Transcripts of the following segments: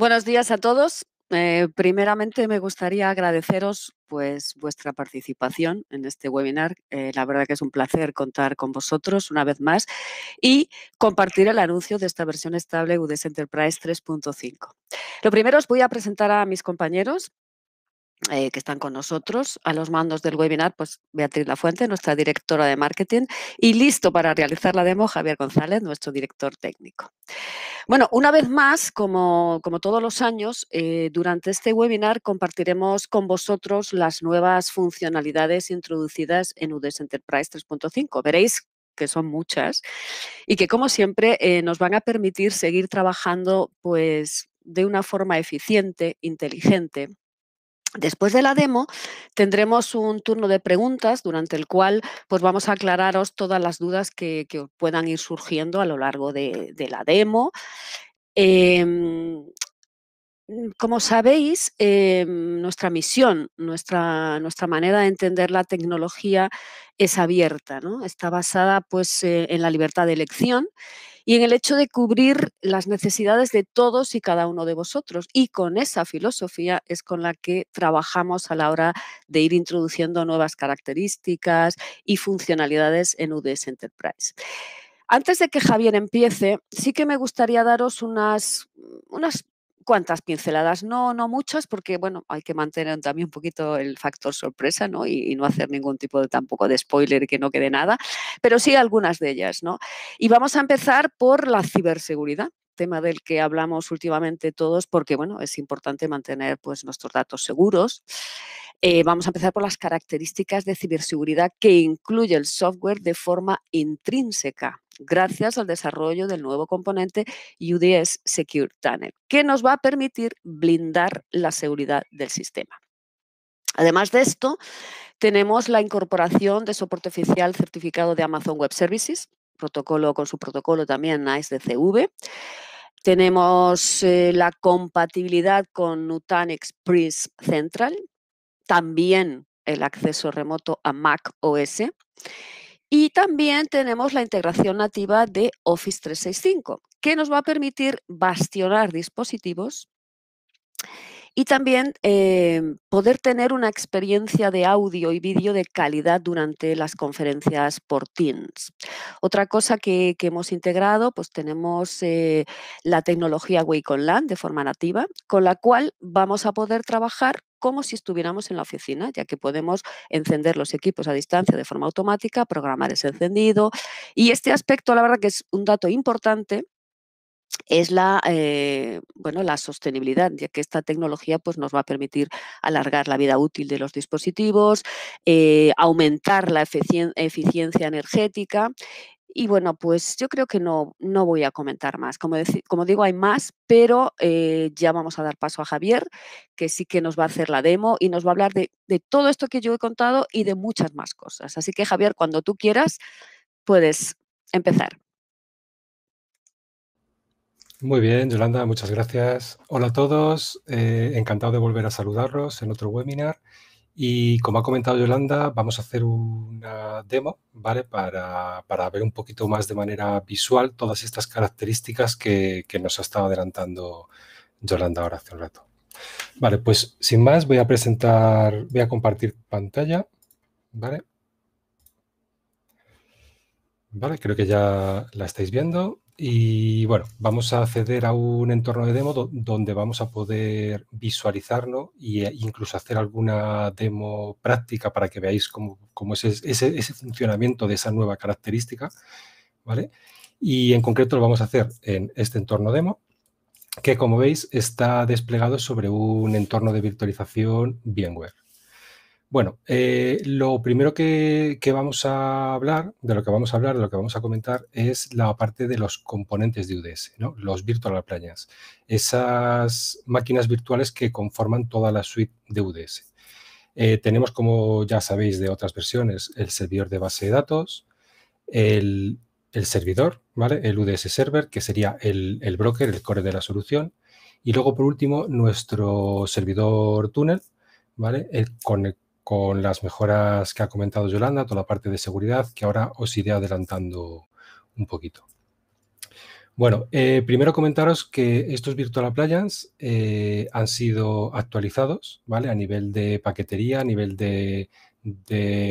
Buenos días a todos. Eh, primeramente me gustaría agradeceros pues vuestra participación en este webinar. Eh, la verdad que es un placer contar con vosotros una vez más y compartir el anuncio de esta versión estable UDS Enterprise 3.5. Lo primero os voy a presentar a mis compañeros. Eh, que están con nosotros. A los mandos del webinar, pues Beatriz Lafuente, nuestra directora de marketing, y listo para realizar la demo, Javier González, nuestro director técnico. Bueno, una vez más, como, todos los años, eh, durante este webinar compartiremos con vosotros las nuevas funcionalidades introducidas en UDES Enterprise 3.5. Veréis que son muchas y que como siempre eh, nos van a permitir seguir trabajando pues de una forma eficiente, inteligente Después de la demo tendremos un turno de preguntas durante el cual pues vamos a aclararos todas las dudas que, puedan ir surgiendo a lo largo de, la demo. Em, como sabéis, em, nuestra misión, nuestra, nuestra manera de entender la tecnología es abierta, ¿no? está basada pues, eh, en la libertad de elección y en el hecho de cubrir las necesidades de todos y cada uno de vosotros. Y con esa filosofía es con la que trabajamos a la hora de ir introduciendo nuevas características y funcionalidades en UDS Enterprise. Antes de que Javier empiece, sí que me gustaría daros unas, unas ¿Cuántas pinceladas, no, no muchas, porque bueno, hay que mantener también un poquito el factor sorpresa, Y, no hacer ningún tipo de tampoco de spoiler que no quede nada, pero sí algunas de ellas, ¿no? Y vamos a empezar por la ciberseguridad tema del que hablamos últimamente todos porque bueno es importante mantener pues nuestros datos seguros eh, vamos a empezar por las características de ciberseguridad que incluye el software de forma intrínseca gracias al desarrollo del nuevo componente UDS Secure Tunnel, que nos va a permitir blindar la seguridad del sistema. Además de esto, tenemos la incorporación de soporte oficial certificado de Amazon Web Services, protocolo con su protocolo también NICE Tenemos eh, la compatibilidad con Nutanix Prism Central, también el acceso remoto a Mac OS. Y también tenemos la integración nativa de Office 365, que nos va a permitir bastionar dispositivos y también eh, poder tener una experiencia de audio y vídeo de calidad durante las conferencias por Teams. Otra cosa que, hemos integrado, pues tenemos eh, la tecnología Wake Online de forma nativa, con la cual vamos a poder trabajar como si estuviéramos en la oficina, ya que podemos encender los equipos a distancia de forma automática, programar ese encendido. Y este aspecto, la verdad que es un dato importante es la, eh, bueno, la sostenibilidad, ya que esta tecnología pues, nos va a permitir alargar la vida útil de los dispositivos, eh, aumentar la eficiencia energética y bueno, pues yo creo que no, no voy a comentar más. Como, como digo, hay más, pero eh, ya vamos a dar paso a Javier, que sí que nos va a hacer la demo y nos va a hablar de, de todo esto que yo he contado y de muchas más cosas. Así que Javier, cuando tú quieras, puedes empezar. Muy bien, Yolanda, muchas gracias. Hola a todos, eh, encantado de volver a saludarlos en otro webinar. Y como ha comentado Yolanda, vamos a hacer una demo, ¿vale? Para, ver un poquito más de manera visual todas estas características que, que nos ha estado adelantando Yolanda ahora hace un rato. Vale, pues sin más voy a presentar, voy a compartir pantalla, ¿vale? Vale, creo que ya la estáis viendo. Y bueno, vamos a acceder a un entorno de demo donde vamos a poder visualizarlo e incluso hacer alguna demo práctica para que veáis cómo, es ese, ese, funcionamiento de esa nueva característica. ¿vale? Y en concreto lo vamos a hacer en este entorno demo, que como veis está desplegado sobre un entorno de virtualización VMware. Bueno, eh, lo primero que, vamos a hablar, de lo que vamos a hablar, de lo que vamos a comentar, es la parte de los componentes de UDS, ¿no? los virtual appliances, esas máquinas virtuales que conforman toda la suite de UDS. Eh, tenemos, como ya sabéis de otras versiones, el servidor de base de datos, el, servidor, ¿vale? el UDS server, que sería el, broker, el core de la solución, y luego, por último, nuestro servidor túnel, ¿vale? El, conector con las mejoras que ha comentado Yolanda, toda la parte de seguridad, que ahora os iré adelantando un poquito. Bueno, eh, primero comentaros que estos Virtual Appliance eh, han sido actualizados, ¿vale? A nivel de paquetería, a nivel de,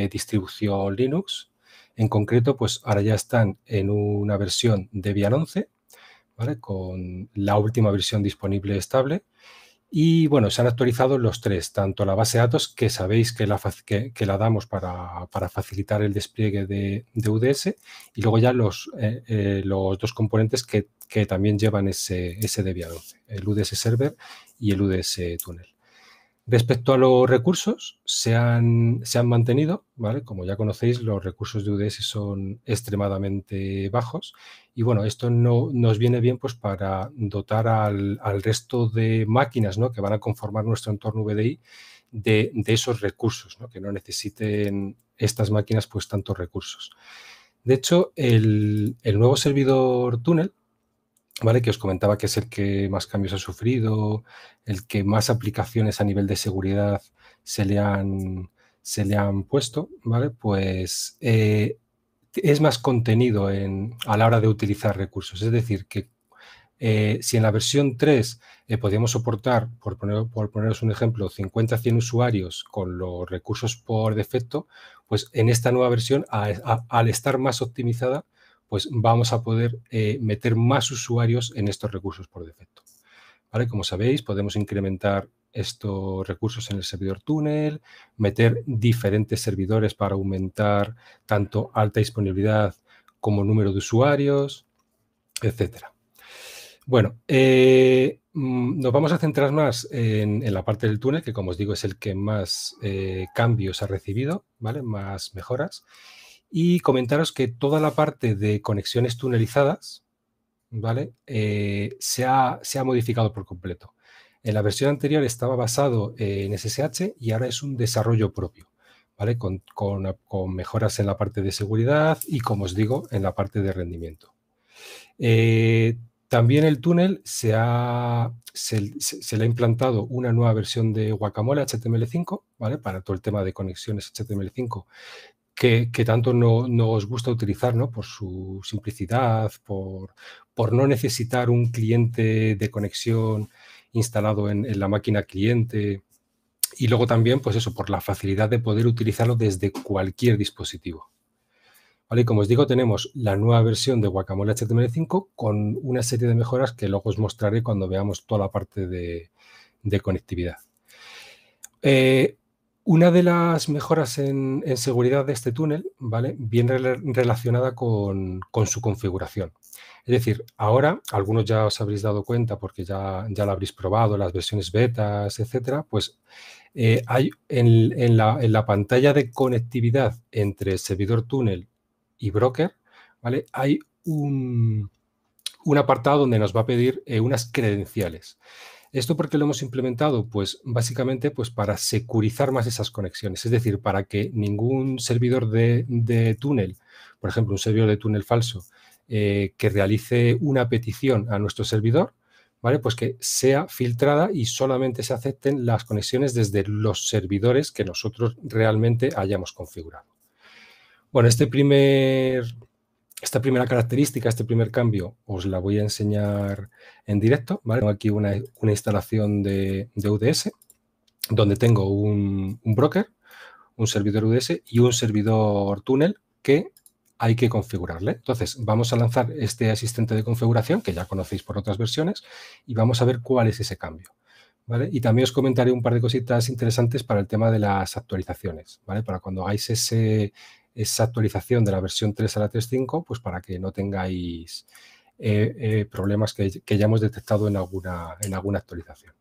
distribución Linux. En concreto, pues ahora ya están en una versión Debian 11, ¿vale? Con la última versión disponible estable y bueno, se han actualizado los tres, tanto la base de datos, que sabéis que la, que, la damos para, facilitar el despliegue de, UDS, y luego ya los, eh, eh, los dos componentes que, también llevan ese, ese, 12: el UDS Server y el UDS Tunnel. Respecto a los recursos, se han, se han mantenido, ¿vale? Como ya conocéis, los recursos de UDS son extremadamente bajos y bueno, esto no, nos viene bien pues para dotar al, resto de máquinas ¿no? que van a conformar nuestro entorno VDI de, esos recursos, ¿no? que no necesiten estas máquinas pues tantos recursos. De hecho, el, el nuevo servidor túnel, que os comentaba que es el que más cambios ha sufrido, el que más aplicaciones a nivel de seguridad se le han, se le han puesto, ¿vale? Pues eh, es más contenido a la hora de utilizar recursos. Es decir, que eh, si en la versión 3 eh, podíamos soportar, por, poner, por poneros un ejemplo, 50-100 usuarios con los recursos por defecto, pues en esta nueva versión, al estar más optimizada, pues vamos a poder eh, meter más usuarios en estos recursos por defecto. ¿Vale? Como sabéis, podemos incrementar estos recursos en el servidor túnel, meter diferentes servidores para aumentar tanto alta disponibilidad como número de usuarios, etcétera. Bueno, eh, mm, nos vamos a centrar más en, la parte del túnel, que como os digo es el que más eh, cambios ha recibido, ¿vale? Más mejoras. Y comentaros que toda la parte de conexiones tunelizadas, ¿vale? Eh, se, ha, modificado por completo. En la versión anterior estaba basado en SSH y ahora es un desarrollo propio, ¿vale? Con, mejoras en la parte de seguridad y, como os digo, en la parte de rendimiento. Eh, también el túnel se, ha, se, le ha implantado una nueva versión de Guacamole HTML5, ¿vale? Para todo el tema de conexiones HTML5 que, tanto nos gusta utilizar, ¿no? Por su simplicidad, por, no necesitar un cliente de conexión instalado en, la máquina cliente. Y luego también, pues eso, por la facilidad de poder utilizarlo desde cualquier dispositivo. Vale, como os digo, tenemos la nueva versión de Guacamole HTML5 con una serie de mejoras que luego os mostraré cuando veamos toda la parte de, conectividad. Eh, una de las mejoras en, seguridad de este túnel ¿vale? bien relacionada con, su configuración. Es decir, ahora, algunos ya os habréis dado cuenta porque ya, ya lo habréis probado, las versiones betas, etcétera, pues eh, hay en, la, pantalla de conectividad entre servidor túnel y broker, ¿vale? Hay un, apartado donde nos va a pedir eh, unas credenciales. ¿Esto por qué lo hemos implementado? Pues básicamente pues para securizar más esas conexiones, es decir, para que ningún servidor de, túnel, por ejemplo, un servidor de túnel falso, eh, que realice una petición a nuestro servidor, ¿vale? Pues que sea filtrada y solamente se acepten las conexiones desde los servidores que nosotros realmente hayamos configurado. Bueno, este primer esta primera característica, este primer cambio, os la voy a enseñar en directo. ¿vale? Tengo aquí una, instalación de, UDS, donde tengo un, broker, un servidor UDS y un servidor túnel que hay que configurarle. Entonces, vamos a lanzar este asistente de configuración, que ya conocéis por otras versiones, y vamos a ver cuál es ese cambio. Y también os comentaré un par de cositas interesantes para el tema de las actualizaciones, ¿vale? Para cuando hagáis ese, esa actualización de la versión 3 a la 3.5, pues para que no tengáis eh, eh, problemas que, ya hemos detectado en alguna, en alguna actualización.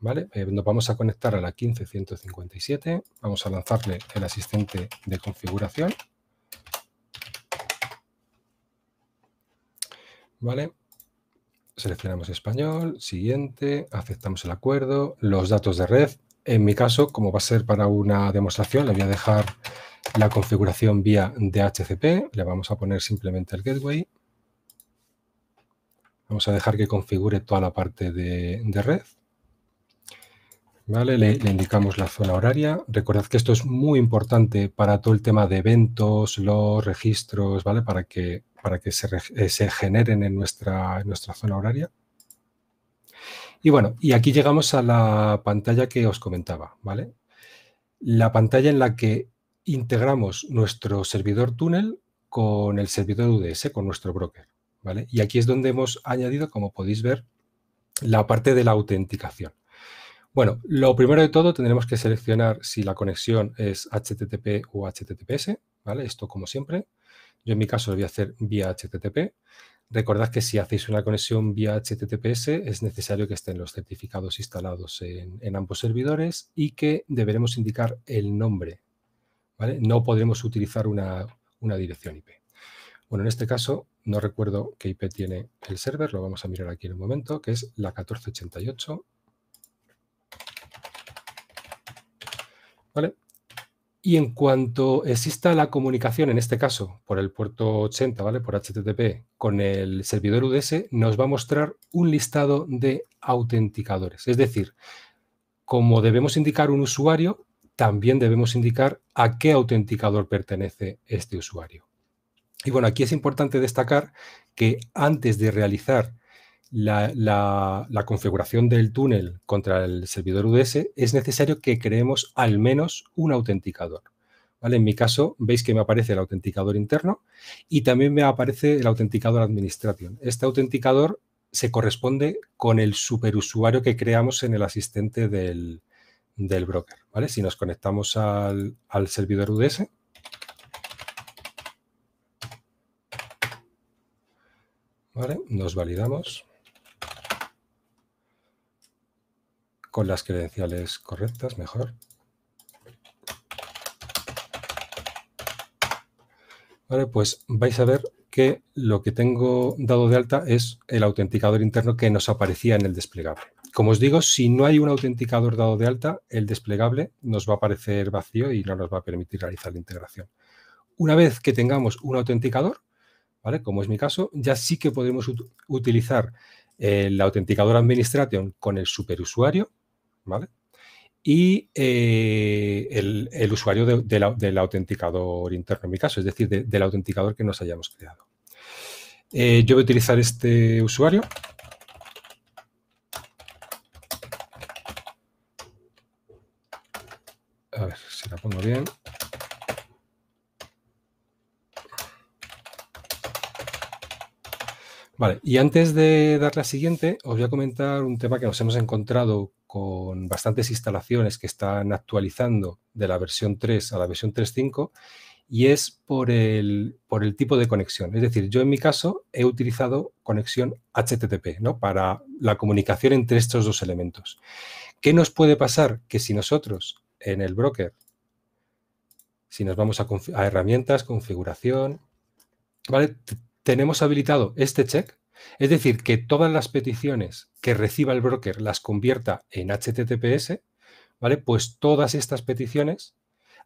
¿Vale? Eh, nos vamos a conectar a la 15.157, vamos a lanzarle el asistente de configuración. ¿Vale? Seleccionamos español, siguiente, aceptamos el acuerdo, los datos de red. En mi caso, como va a ser para una demostración, le voy a dejar la configuración vía DHCP, le vamos a poner simplemente el gateway. Vamos a dejar que configure toda la parte de, red. Vale, le, indicamos la zona horaria. Recordad que esto es muy importante para todo el tema de eventos, los registros, ¿vale? Para que, para que se, eh, generen en nuestra, nuestra zona horaria. Y bueno, y aquí llegamos a la pantalla que os comentaba, ¿vale? La pantalla en la que integramos nuestro servidor túnel con el servidor UDS, con nuestro broker. ¿vale? Y aquí es donde hemos añadido, como podéis ver, la parte de la autenticación. Bueno, lo primero de todo tendremos que seleccionar si la conexión es HTTP o HTTPS, ¿vale? Esto como siempre. Yo en mi caso lo voy a hacer vía HTTP. Recordad que si hacéis una conexión vía HTTPS es necesario que estén los certificados instalados en ambos servidores y que deberemos indicar el nombre no podremos utilizar una, dirección IP. Bueno, en este caso no recuerdo qué IP tiene el server, lo vamos a mirar aquí en un momento, que es la 1488. Y en cuanto exista la comunicación, en este caso por el puerto 80, ¿vale? Por HTTP, con el servidor UDS, nos va a mostrar un listado de autenticadores. Es decir, como debemos indicar un usuario, también debemos indicar a qué autenticador pertenece este usuario. Y bueno, aquí es importante destacar que antes de realizar la, configuración del túnel contra el servidor UDS, es necesario que creemos al menos un autenticador. ¿vale? En mi caso, veis que me aparece el autenticador interno y también me aparece el autenticador administración. Este autenticador se corresponde con el superusuario que creamos en el asistente del, del broker. ¿vale? Si nos conectamos al, servidor UDS, ¿vale? nos validamos con las credenciales correctas, mejor. Vale, pues vais a ver que lo que tengo dado de alta es el autenticador interno que nos aparecía en el desplegable. Como os digo, si no hay un autenticador dado de alta, el desplegable nos va a parecer vacío y no nos va a permitir realizar la integración. Una vez que tengamos un autenticador, ¿vale? como es mi caso, ya sí que podemos utilizar el eh, autenticador administration con el superusuario ¿vale? y eh, el, usuario del autenticador interno, en mi caso, es decir, del autenticador que nos hayamos creado. Eh, yo voy a utilizar este usuario si la pongo bien. Vale, y antes de dar la siguiente, os voy a comentar un tema que nos hemos encontrado con bastantes instalaciones que están actualizando de la versión 3 a la versión 3.5 y es por el, por el tipo de conexión. Es decir, yo en mi caso he utilizado conexión HTTP para la comunicación entre estos dos elementos. ¿Qué nos puede pasar? Que si nosotros en el broker si nos vamos a, herramientas, configuración, ¿vale? tenemos habilitado este check, es decir, que todas las peticiones que reciba el broker las convierta en HTTPS, ¿vale? Pues todas estas peticiones,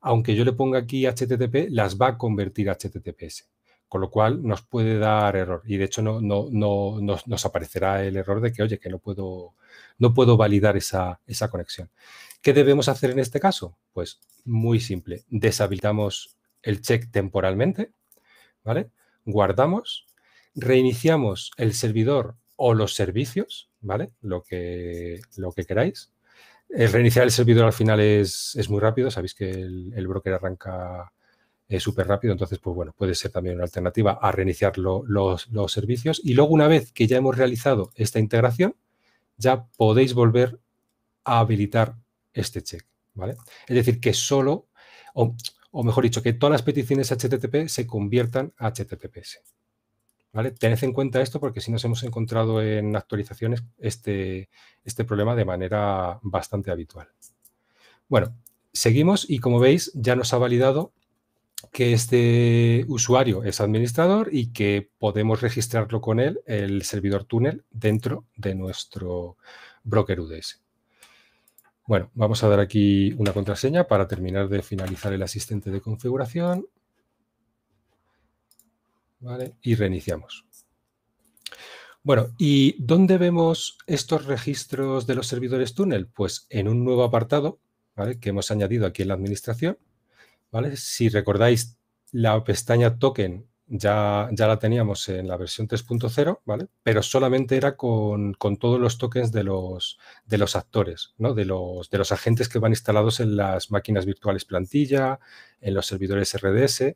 aunque yo le ponga aquí HTTP, las va a convertir a HTTPS con lo cual nos puede dar error. Y de hecho no, no, nos, aparecerá el error de que, oye, que no puedo, no puedo validar esa, esa conexión. ¿Qué debemos hacer en este caso? Pues muy simple, deshabilitamos el check temporalmente, ¿vale? Guardamos, reiniciamos el servidor o los servicios, ¿vale? Lo que, lo que queráis. El reiniciar el servidor al final es, muy rápido, sabéis que el, broker arranca eh, súper rápido, entonces, pues bueno, puede ser también una alternativa a reiniciar los, los servicios. Y luego, una vez que ya hemos realizado esta integración, ya podéis volver a habilitar este check, ¿vale? Es decir, que solo, o, mejor dicho, que todas las peticiones HTTP se conviertan a HTTPS. ¿Vale? Tened en cuenta esto porque si nos hemos encontrado en actualizaciones este, este problema de manera bastante habitual. Bueno, seguimos y como veis ya nos ha validado que este usuario es administrador y que podemos registrarlo con él el servidor túnel dentro de nuestro broker UDS. Bueno, vamos a dar aquí una contraseña para terminar de finalizar el asistente de configuración. Vale, y reiniciamos. Bueno, ¿y dónde vemos estos registros de los servidores túnel? Pues en un nuevo apartado ¿vale? que hemos añadido aquí en la administración. ¿vale? Si recordáis, la pestaña token ya, la teníamos en la versión 3.0, ¿vale? Pero solamente era con, todos los tokens de los, de los actores, ¿no? De los, de los agentes que van instalados en las máquinas virtuales plantilla, en los servidores RDS.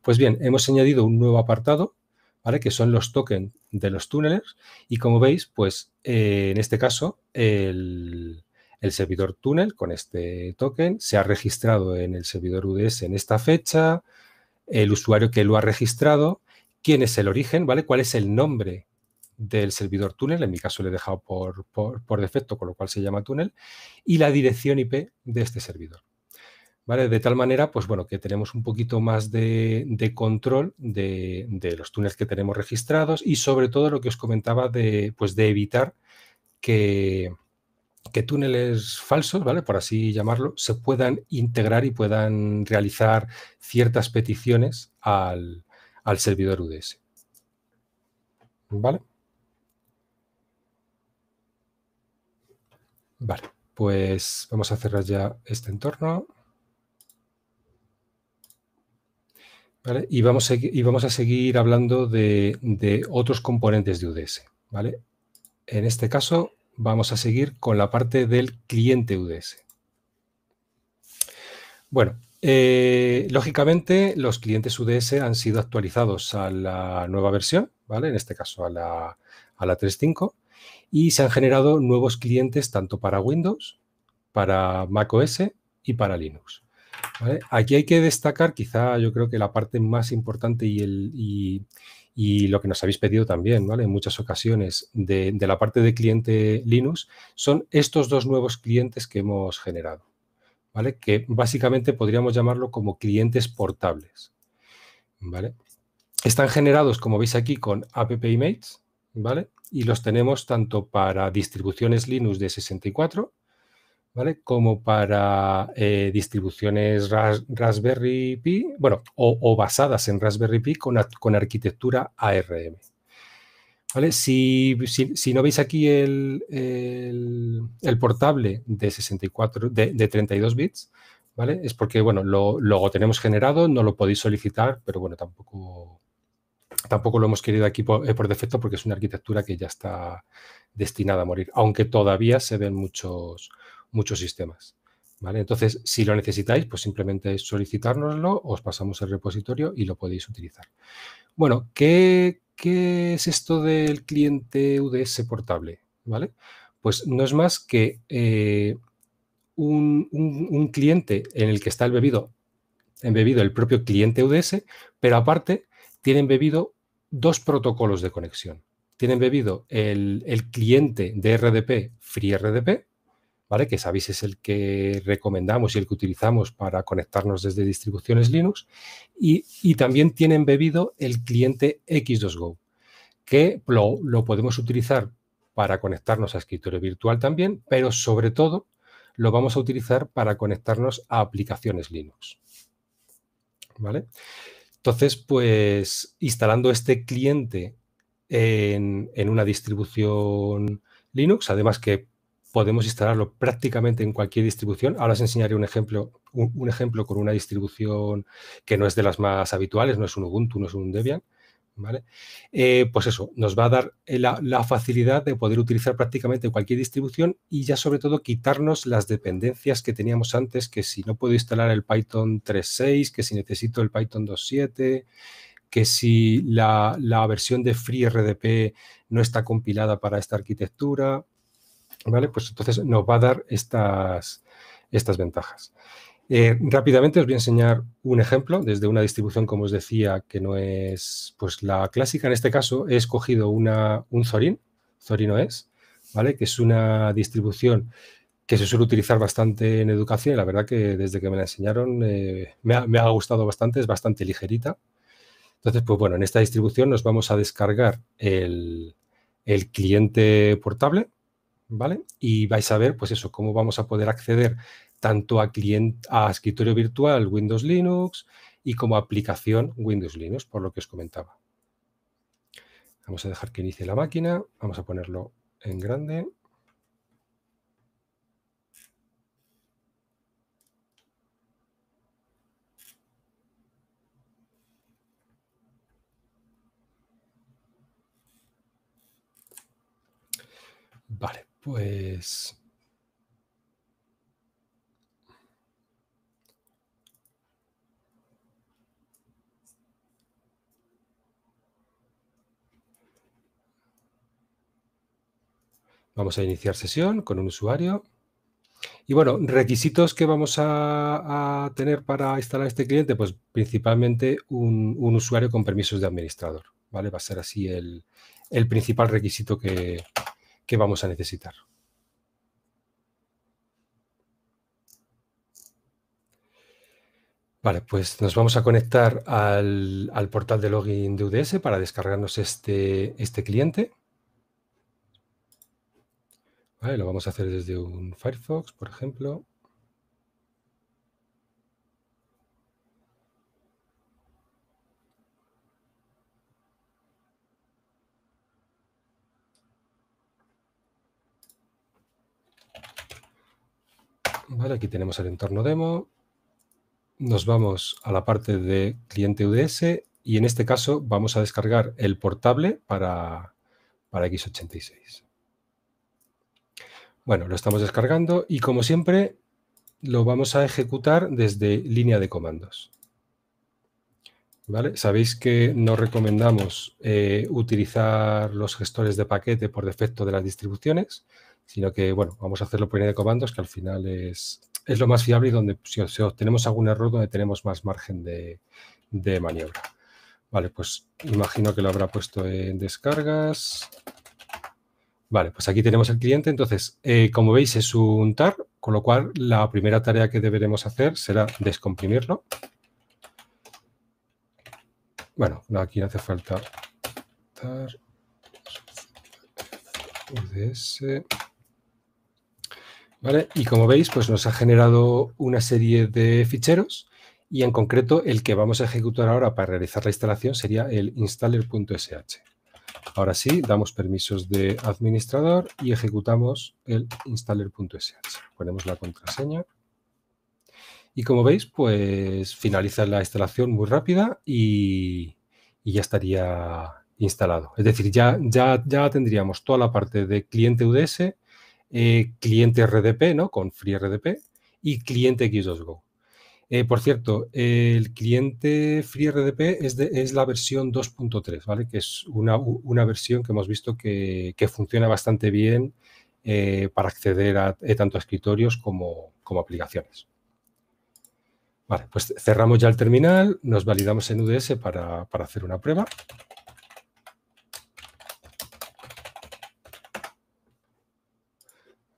Pues bien, hemos añadido un nuevo apartado, ¿vale? Que son los tokens de los túneles. Y como veis, pues eh, en este caso, el, el servidor túnel con este token se ha registrado en el servidor UDS en esta fecha, el usuario que lo ha registrado, quién es el origen, ¿vale? ¿Cuál es el nombre del servidor túnel? En mi caso lo he dejado por, defecto, con lo cual se llama túnel, y la dirección IP de este servidor. ¿Vale? De tal manera, pues bueno, que tenemos un poquito más de, control de, de, los túneles que tenemos registrados y sobre todo lo que os comentaba de, pues de evitar que, que túneles falsos, ¿vale? Por así llamarlo, se puedan integrar y puedan realizar ciertas peticiones al, servidor UDS. ¿Vale? Vale, pues vamos a cerrar ya este entorno. Y, vamos a, y, vamos a, seguir hablando de, de otros componentes de UDS. ¿vale? En este caso, vamos a seguir con la parte del cliente UDS. Bueno, eh, lógicamente los clientes UDS han sido actualizados a la nueva versión, ¿vale? En este caso a la, 3.5 y se han generado nuevos clientes tanto para Windows, para macOS y para Linux. Aquí hay que destacar quizá yo creo que la parte más importante y, el, y lo que nos habéis pedido también, ¿vale? En muchas ocasiones de, la parte de cliente Linux son estos dos nuevos clientes que hemos generado, ¿vale? Que básicamente podríamos llamarlo como clientes portables, ¿vale? Están generados, como veis aquí, con Images, ¿vale? Y los tenemos tanto para distribuciones Linux de 64 como para eh, distribuciones Raspberry Pi, bueno, o, basadas en Raspberry Pi con, arquitectura ARM. ¿Vale? Si, si, no veis aquí el, el, portable de 64, de, 32 bits, ¿vale? Es porque, bueno, lo, tenemos generado, no lo podéis solicitar, pero bueno, tampoco, tampoco lo hemos querido aquí eh, por defecto porque es una arquitectura que ya está destinada a morir, aunque todavía se ven muchos, muchos sistemas. ¿vale? Entonces, si lo necesitáis, pues simplemente solicitárnoslo, os pasamos el repositorio y lo podéis utilizar. Bueno, ¿qué, es esto del cliente UDS portable? ¿Vale? Pues no es más que eh, un, cliente en el que está el embebido, bebido el propio cliente UDS, pero aparte tienen bebido dos protocolos de conexión. Tienen bebido el, el cliente de RDP, FreeRDP, que sabéis es el que recomendamos y el que utilizamos para conectarnos desde distribuciones Linux. Y, también tiene embebido el cliente X2Go, que lo, lo podemos utilizar para conectarnos a escritorio virtual también, pero sobre todo lo vamos a utilizar para conectarnos a aplicaciones Linux. ¿Vale? Entonces, pues instalando este cliente en, en, una distribución Linux, además que podemos instalarlo prácticamente en cualquier distribución. Ahora os enseñaré un ejemplo, ejemplo con una distribución que no es de las más habituales, no es un Ubuntu, no es un Debian. ¿vale? Eh, pues eso, nos va a dar eh, la, facilidad de poder utilizar prácticamente cualquier distribución y ya sobre todo quitarnos las dependencias que teníamos antes, que si no puedo instalar el Python 3.6, que si necesito el Python 2.7, que si la, la versión de FreeRDP no está compilada para esta arquitectura, ¿vale? Pues entonces nos va a dar estas, estas ventajas. Eh, rápidamente os voy a enseñar un ejemplo desde una distribución, como os decía, que no es pues la clásica. En este caso he escogido una, un Zorin, Zorin OS, ¿vale? que es una distribución que se suele utilizar bastante en educación y la verdad que desde que me la enseñaron eh, me, ha, gustado bastante, es bastante ligerita. Entonces, pues bueno, en esta distribución nos vamos a descargar el cliente portable, y vais a ver, pues eso, cómo vamos a poder acceder tanto a, a escritorio virtual Windows Linux y como aplicación Windows Linux, por lo que os comentaba. Vamos a dejar que inicie la máquina, vamos a ponerlo en grande. Pues... Vamos a iniciar sesión con un usuario. Y bueno, requisitos que vamos a, tener para instalar este cliente, pues principalmente un, usuario con permisos de administrador. ¿vale? Va a ser así el principal requisito que, que vamos a necesitar. Vale, pues nos vamos a conectar al, portal de login de UDS para descargarnos este, este cliente. lo vamos a hacer desde un Firefox, por ejemplo. aquí tenemos el entorno demo. Nos vamos a la parte de cliente UDS y en este caso vamos a descargar el portable para, para x86. Bueno, lo estamos descargando y como siempre lo vamos a ejecutar desde línea de comandos. ¿Vale? Sabéis que no recomendamos eh, utilizar los gestores de paquete por defecto de las distribuciones, sino que, bueno, vamos a hacerlo por línea de comandos, que al final es, es lo más fiable y donde si, obtenemos algún error, donde tenemos más margen de, maniobra. Vale, pues imagino que lo habrá puesto en descargas. Vale, pues aquí tenemos el cliente. Entonces, como veis, es un TAR, con lo cual la primera tarea que deberemos hacer será descomprimirlo. Bueno, aquí no hace falta TAR. UDS. Y como veis, pues nos ha generado una serie de ficheros y en concreto el que vamos a ejecutar ahora para realizar la instalación sería el installer.sh. Ahora sí, damos permisos de administrador y ejecutamos el installer.sh. Ponemos la contraseña. Y como veis, pues finaliza la instalación muy rápida y, y ya estaría instalado. Es decir, ya, ya, ya tendríamos toda la parte de cliente UDS, eh, cliente RDP, ¿no? Con FreeRDP y cliente X2Go. Eh, por cierto, el cliente FreeRDP es, es la versión 2.3, ¿vale? Que es una, versión que hemos visto que, funciona bastante bien eh, para acceder a, tanto a escritorios como, como aplicaciones. Vale, pues cerramos ya el terminal, nos validamos en UDS para, para hacer una prueba.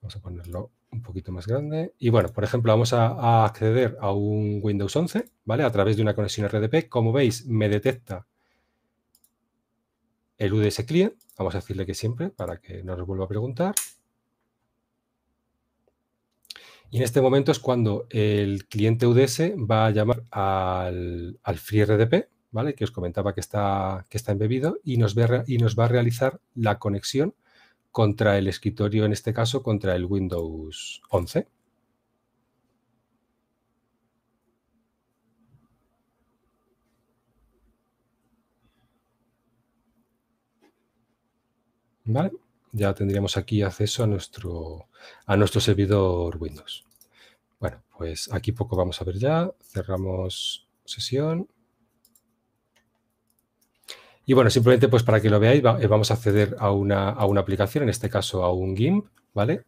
Vamos a ponerlo un poquito más grande. Y bueno, por ejemplo, vamos a, acceder a un Windows 11, ¿vale? A través de una conexión RDP. Como veis, me detecta el UDS client. Vamos a decirle que siempre para que no nos vuelva a preguntar. Y en este momento es cuando el cliente UDS va a llamar al, al RDP, ¿vale? Que os comentaba que está, que está embebido y nos, ve, y nos va a realizar la conexión contra el escritorio, en este caso contra el Windows 11. ¿Vale? Ya tendríamos aquí acceso a nuestro, a nuestro servidor Windows. Bueno, pues aquí poco vamos a ver ya. Cerramos sesión. Y bueno, simplemente pues para que lo veáis, eh, vamos a acceder a una, aplicación, en este caso a un GIMP, ¿vale?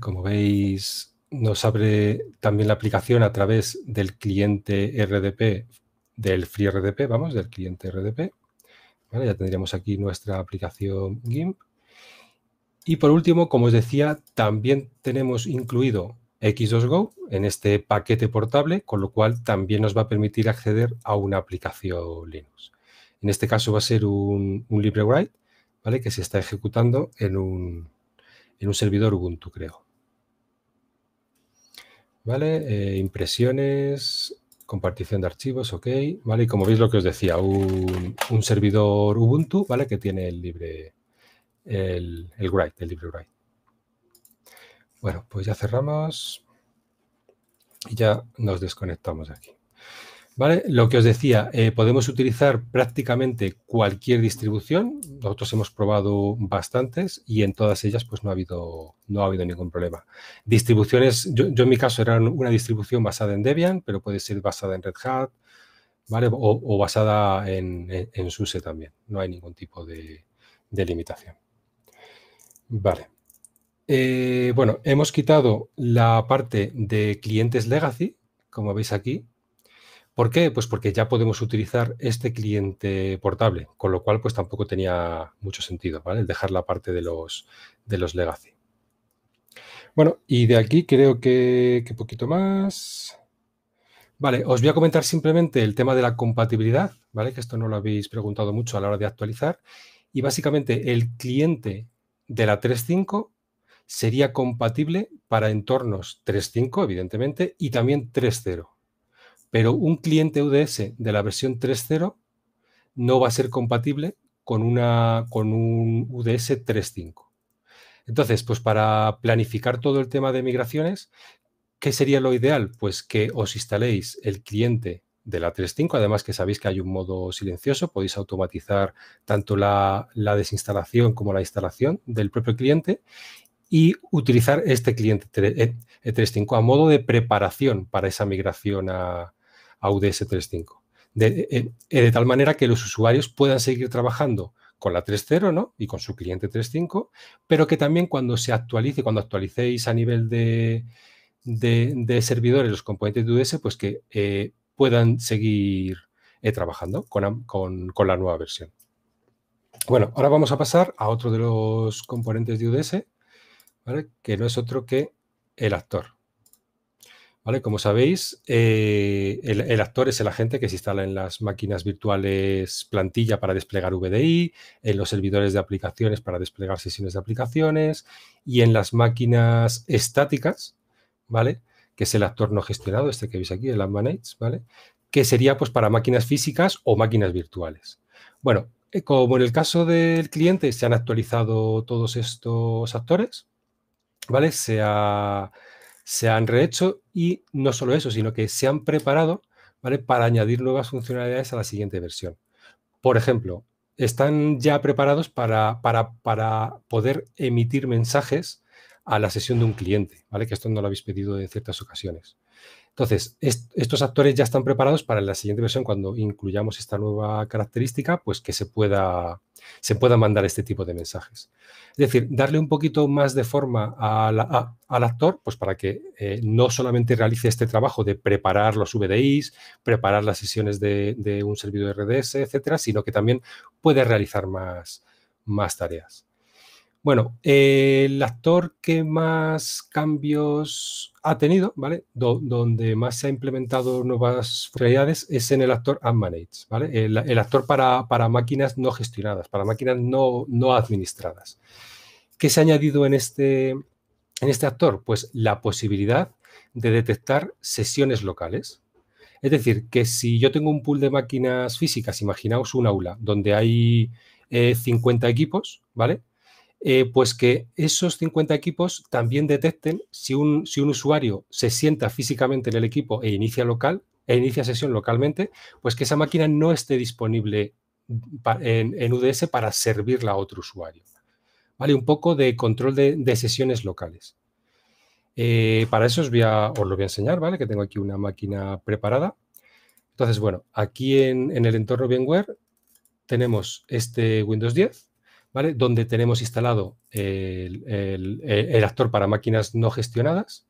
Como veis, nos abre también la aplicación a través del cliente RDP, del RDP, vamos, del cliente RDP. Ya tendríamos aquí nuestra aplicación GIMP. Y por último, como os decía, también tenemos incluido X2Go en este paquete portable, con lo cual también nos va a permitir acceder a una aplicación Linux. En este caso va a ser un, LibreWrite, ¿vale? Que se está ejecutando en un, servidor Ubuntu, creo. ¿Vale? Eh, impresiones, compartición de archivos, ok. ¿Vale? Y como veis lo que os decía, un, servidor Ubuntu, ¿vale? Que tiene el libre, el, el el libre write. Bueno, pues ya cerramos y ya nos desconectamos de aquí. ¿Vale? Lo que os decía, eh, podemos utilizar prácticamente cualquier distribución. Nosotros hemos probado bastantes y en todas ellas pues no ha habido, ningún problema. Distribuciones, yo, en mi caso era una distribución basada en Debian, pero puede ser basada en Red Hat, O, basada en, SUSE también. No hay ningún tipo de, de limitación. Vale. Eh, bueno, hemos quitado la parte de clientes legacy, como veis aquí. ¿Por qué? Pues porque ya podemos utilizar este cliente portable, con lo cual pues tampoco tenía mucho sentido, ¿vale? El dejar la parte de los, de los legacy. Bueno, y de aquí creo que, que poquito más. Vale, os voy a comentar simplemente el tema de la compatibilidad, ¿vale? Que esto no lo habéis preguntado mucho a la hora de actualizar. Y básicamente el cliente de la 3.5 sería compatible para entornos 3.5, evidentemente, y también 3.0. Pero un cliente UDS de la versión 3.0 no va a ser compatible con, una, con un UDS 3.5. Entonces, pues para planificar todo el tema de migraciones, ¿qué sería lo ideal? Pues que os instaléis el cliente de la 3.5, además que sabéis que hay un modo silencioso, podéis automatizar tanto la, la, desinstalación como la instalación del propio cliente y utilizar este cliente E35 eh, e a modo de preparación para esa migración a, UDS35. E eh, eh, de, tal manera que los usuarios puedan seguir trabajando con la 3.0 ¿no? y con su cliente 3.5, pero que también cuando se actualice, cuando actualicéis a nivel de, servidores los componentes de UDS, pues que puedan seguir trabajando con, con la nueva versión. Bueno, ahora vamos a pasar a otro de los componentes de UDS, que no es otro que el actor. ¿Vale? Como sabéis, eh, el, actor es el agente que se instala en las máquinas virtuales plantilla para desplegar VDI, en los servidores de aplicaciones para desplegar sesiones de aplicaciones y en las máquinas estáticas, ¿vale? que es el actor no gestionado, este que veis aquí, el Manage, ¿vale? que sería pues, para máquinas físicas o máquinas virtuales. Bueno, eh, como en el caso del cliente se han actualizado todos estos actores, ¿vale? Se, se han rehecho y no solo eso, sino que se han preparado, ¿vale? Para añadir nuevas funcionalidades a la siguiente versión. Por ejemplo, están ya preparados para, para, para poder emitir mensajes a la sesión de un cliente, ¿vale? Que esto no lo habéis pedido en ciertas ocasiones. Entonces, estos actores ya están preparados para la siguiente versión, cuando incluyamos esta nueva característica, pues que se pueda, mandar este tipo de mensajes. Es decir, darle un poquito más de forma al actor, pues para que eh, no solamente realice este trabajo de preparar los VDIs, preparar las sesiones de, un servidor RDS, etcétera, sino que también puede realizar más tareas. Bueno, eh, el actor que más cambios ha tenido, ¿vale? donde más se ha implementado nuevas funcionalidades es en el actor Unmanaged, ¿vale? El, actor para, máquinas no gestionadas, para máquinas no, no administradas. ¿Qué se ha añadido en este, en este actor? Pues la posibilidad de detectar sesiones locales. Es decir, que si yo tengo un pool de máquinas físicas, imaginaos un aula donde hay 50 eh, equipos, ¿vale? Eh, pues que esos 50 equipos también detecten si un, si un usuario se sienta físicamente en el equipo e inicia local, e inicia sesión localmente, pues que esa máquina no esté disponible en, UDS para servirla a otro usuario. ¿Vale? Un poco de control de, sesiones locales. Eh, para eso os, voy os lo voy a enseñar, ¿vale? Que tengo aquí una máquina preparada. Entonces, bueno, aquí en, en el entorno VMware tenemos este Windows 10 donde tenemos instalado eh, el, actor para máquinas no gestionadas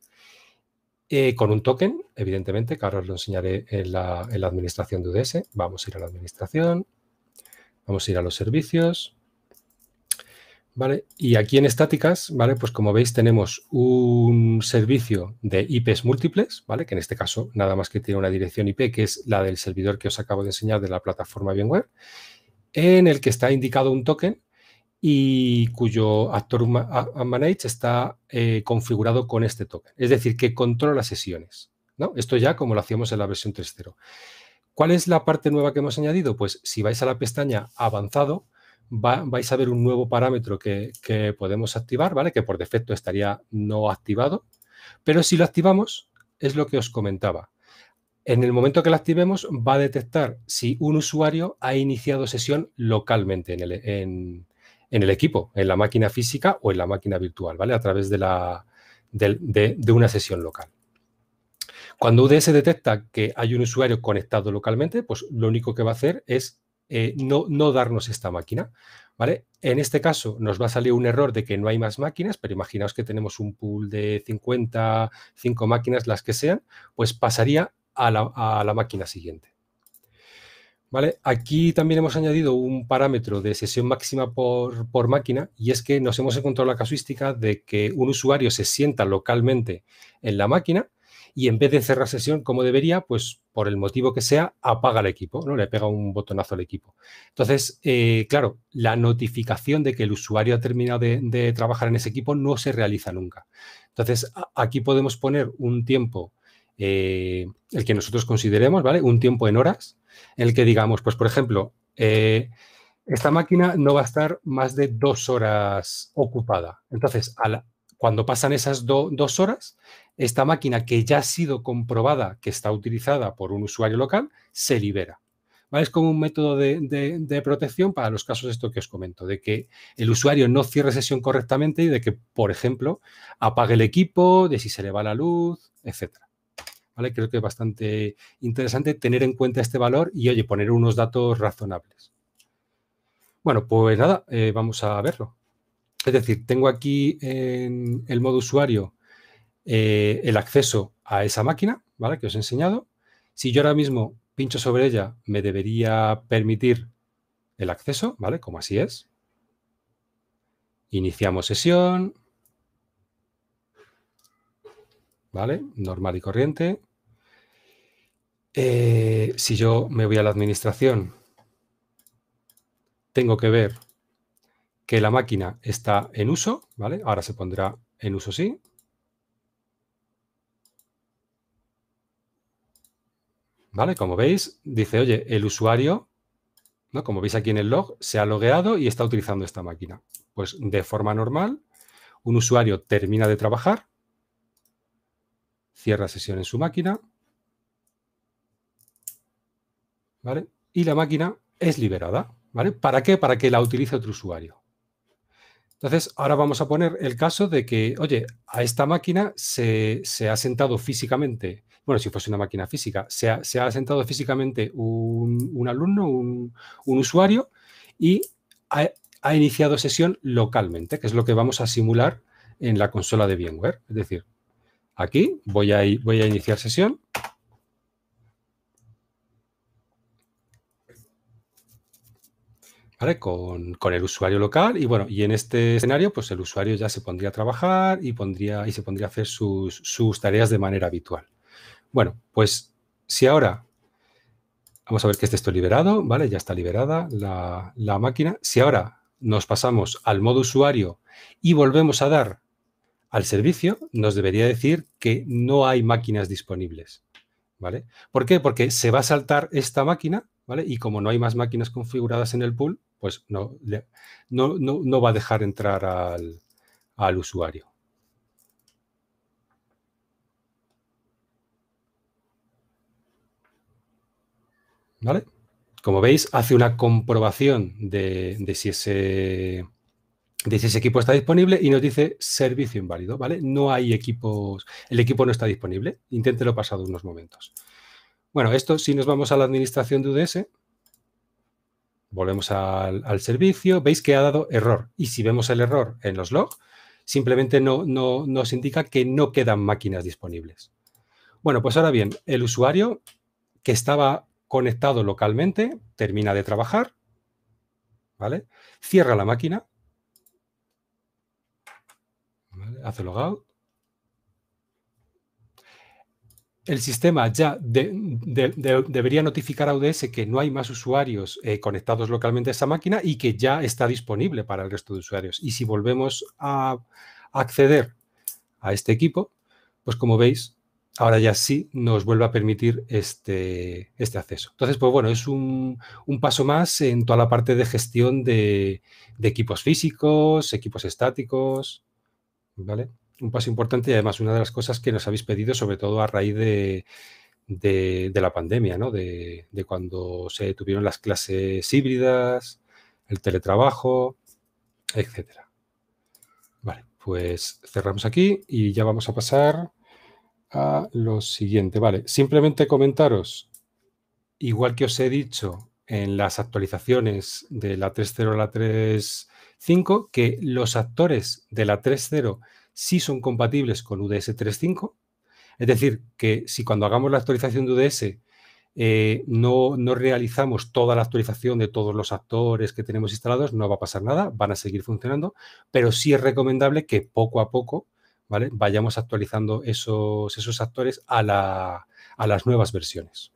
eh, con un token, evidentemente, que ahora os lo enseñaré en la, administración de UDS. Vamos a ir a la administración, vamos a ir a los servicios, ¿Vale? Y aquí en estáticas, ¿vale? Pues como veis tenemos un servicio de IPs múltiples, ¿vale? Que en este caso nada más que tiene una dirección IP, que es la del servidor que os acabo de enseñar de la plataforma VMware, en el que está indicado un token y cuyo actor manage está eh, configurado con este token. Es decir, que controla sesiones. ¿no? Esto ya como lo hacíamos en la versión 3.0. ¿Cuál es la parte nueva que hemos añadido? Pues si vais a la pestaña avanzado, vais a ver un nuevo parámetro que, podemos activar, ¿vale? Que por defecto estaría no activado, pero si lo activamos, es lo que os comentaba. En el momento que lo activemos, va a detectar si un usuario ha iniciado sesión localmente en, el, en, en el equipo, en la máquina física o en la máquina virtual, ¿vale? A través de, la, de, de, una sesión local. Cuando UDS detecta que hay un usuario conectado localmente, pues lo único que va a hacer es eh, no, no, darnos esta máquina. ¿vale? En este caso nos va a salir un error de que no hay más máquinas, pero imaginaos que tenemos un pool de 50, 5 máquinas, las que sean, pues pasaría a la, a la máquina siguiente. Aquí también hemos añadido un parámetro de sesión máxima por, máquina y es que nos hemos encontrado la casuística de que un usuario se sienta localmente en la máquina y en vez de cerrar sesión como debería, pues por el motivo que sea, apaga el equipo, ¿no? Le pega un botonazo al equipo. Entonces, eh, claro, la notificación de que el usuario ha terminado de, trabajar en ese equipo no se realiza nunca. Entonces, aquí podemos poner un tiempo eh, el que nosotros consideremos, ¿vale? Un tiempo en horas, en el que digamos, pues por ejemplo, eh, esta máquina no va a estar más de dos horas ocupada. Entonces, cuando pasan esas dos horas, esta máquina que ya ha sido comprobada que está utilizada por un usuario local, se libera. Es como un método de, protección para los casos de esto que os comento, de que el usuario no cierre sesión correctamente y de que, por ejemplo, apague el equipo, de si se le va la luz, etcétera. Creo que es bastante interesante tener en cuenta este valor y, oye, poner unos datos razonables. Bueno, pues nada, eh, vamos a verlo. Es decir, tengo aquí en el modo usuario eh, el acceso a esa máquina, ¿vale? Que os he enseñado. Si yo ahora mismo pincho sobre ella, me debería permitir el acceso, ¿vale? Como así es. Iniciamos sesión. ¿vale? Normal y corriente. Eh, si yo me voy a la administración, tengo que ver que la máquina está en uso, ¿vale? Ahora se pondrá en uso sí. ¿Vale? Como veis, dice, oye, el usuario, ¿no? Como veis aquí en el log, se ha logueado y está utilizando esta máquina. Pues de forma normal, un usuario termina de trabajar, Cierra sesión en su máquina. Y la máquina es liberada. ¿Para qué? Para que la utilice otro usuario. Entonces, ahora vamos a poner el caso de que, oye, a esta máquina se, ha sentado físicamente, bueno, si fuese una máquina física, se ha, sentado físicamente un, alumno, un, usuario, y ha, ha iniciado sesión localmente, que es lo que vamos a simular en la consola de VMware. Es decir, aquí. Voy a, voy a iniciar sesión. Con, el usuario local y bueno, y en este escenario pues el usuario ya se pondría a trabajar y, pondría, y se pondría a hacer sus, tareas de manera habitual. Bueno, pues si ahora, vamos a ver que este esto liberado, ¿vale? Ya está liberada la, la máquina. Si ahora nos pasamos al modo usuario y volvemos a dar al servicio nos debería decir que no hay máquinas disponibles. ¿Vale? ¿Por qué? Porque se va a saltar esta máquina, ¿vale? Y como no hay más máquinas configuradas en el pool, pues no, no, no, va a dejar entrar al, usuario. ¿Vale? Como veis, hace una comprobación de si ese Dice, ese equipo está disponible y nos dice servicio inválido, ¿vale? No hay equipos, el equipo no está disponible. Inténtelo pasado unos momentos. Bueno, esto si nos vamos a la administración de UDS, volvemos al, servicio, veis que ha dado error. Y si vemos el error en los logs, simplemente no, nos indica que no quedan máquinas disponibles. Bueno, pues ahora bien, el usuario que estaba conectado localmente termina de trabajar, ¿vale? Cierra la máquina, hace logout. El sistema ya debería notificar a UDS que no hay más usuarios eh, conectados localmente a esa máquina y que ya está disponible para el resto de usuarios. Y si volvemos a acceder a este equipo, pues como veis, ahora ya sí nos vuelve a permitir este, este acceso. Entonces, pues bueno, es un, paso más en toda la parte de gestión de equipos físicos, equipos estáticos. ¿vale? Un paso importante y además una de las cosas que nos habéis pedido, sobre todo a raíz de, la pandemia, ¿no? De, cuando se tuvieron las clases híbridas, el teletrabajo, etcétera. Vale, pues cerramos aquí y ya vamos a pasar a lo siguiente. Vale, simplemente comentaros, igual que os he dicho en las actualizaciones de la 3.0 a la 3 Cinco, que los actores de la 3.0 sí son compatibles con UDS 3.5. Es decir, que si cuando hagamos la actualización de UDS eh, no, realizamos toda la actualización de todos los actores que tenemos instalados, no va a pasar nada, van a seguir funcionando, pero sí es recomendable que poco a poco ¿vale? vayamos actualizando esos, esos actores a, las nuevas versiones.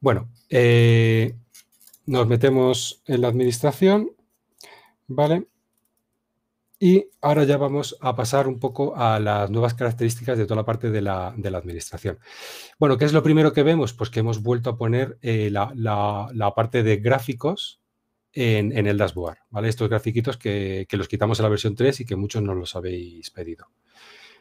Bueno, eh, nos metemos en la administración, ¿vale? Y ahora ya vamos a pasar un poco a las nuevas características de toda la parte de la, administración. Bueno, ¿qué es lo primero que vemos? Pues que hemos vuelto a poner eh, la, parte de gráficos en, el dashboard, ¿vale? Estos grafiquitos que, que los quitamos en la versión 3 y que muchos nos los habéis pedido.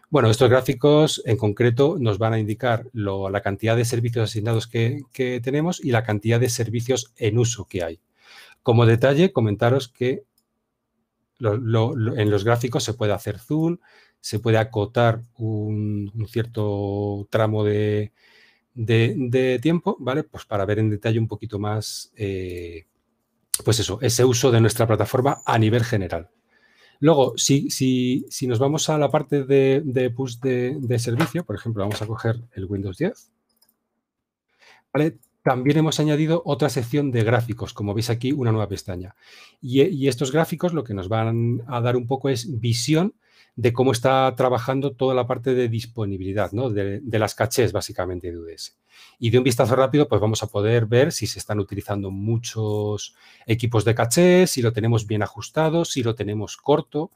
Bueno, estos gráficos en concreto nos van a indicar la cantidad de servicios asignados que, tenemos y la cantidad de servicios en uso que hay. Como detalle, comentaros que en los gráficos se puede hacer zoom, se puede acotar un, cierto tramo de, tiempo, ¿vale? Pues para ver en detalle un poquito más, eh, pues eso, ese uso de nuestra plataforma a nivel general. Luego, si, nos vamos a la parte de, de push de, de, servicio, por ejemplo, vamos a coger el Windows 10. También hemos añadido otra sección de gráficos, como veis aquí, una nueva pestaña. y, estos gráficos lo que nos van a dar un poco es visión de cómo está trabajando toda la parte de disponibilidad, ¿no? de, las cachés básicamente de UDS. Y de un vistazo rápido, pues vamos a poder ver si se están utilizando muchos equipos de caché, si lo tenemos bien ajustado, si lo tenemos corto.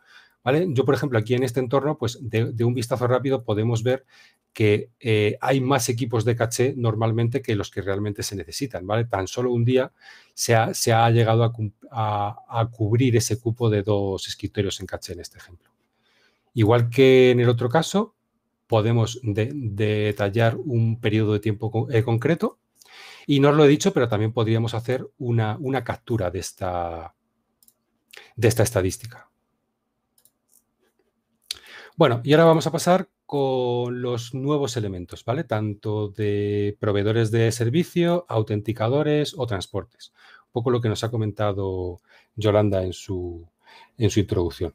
¿vale? Yo, por ejemplo, aquí en este entorno, pues de, un vistazo rápido podemos ver que eh, hay más equipos de caché normalmente que los que realmente se necesitan. ¿vale? Tan solo un día se ha, llegado a, a cubrir ese cupo de dos escritorios en caché en este ejemplo. Igual que en el otro caso, podemos detallar un periodo de tiempo eh, concreto. Y no os lo he dicho, pero también podríamos hacer una, captura de esta, estadística. Bueno, y ahora vamos a pasar con los nuevos elementos, ¿vale? Tanto de proveedores de servicio, autenticadores o transportes. Un poco lo que nos ha comentado Yolanda en su introducción.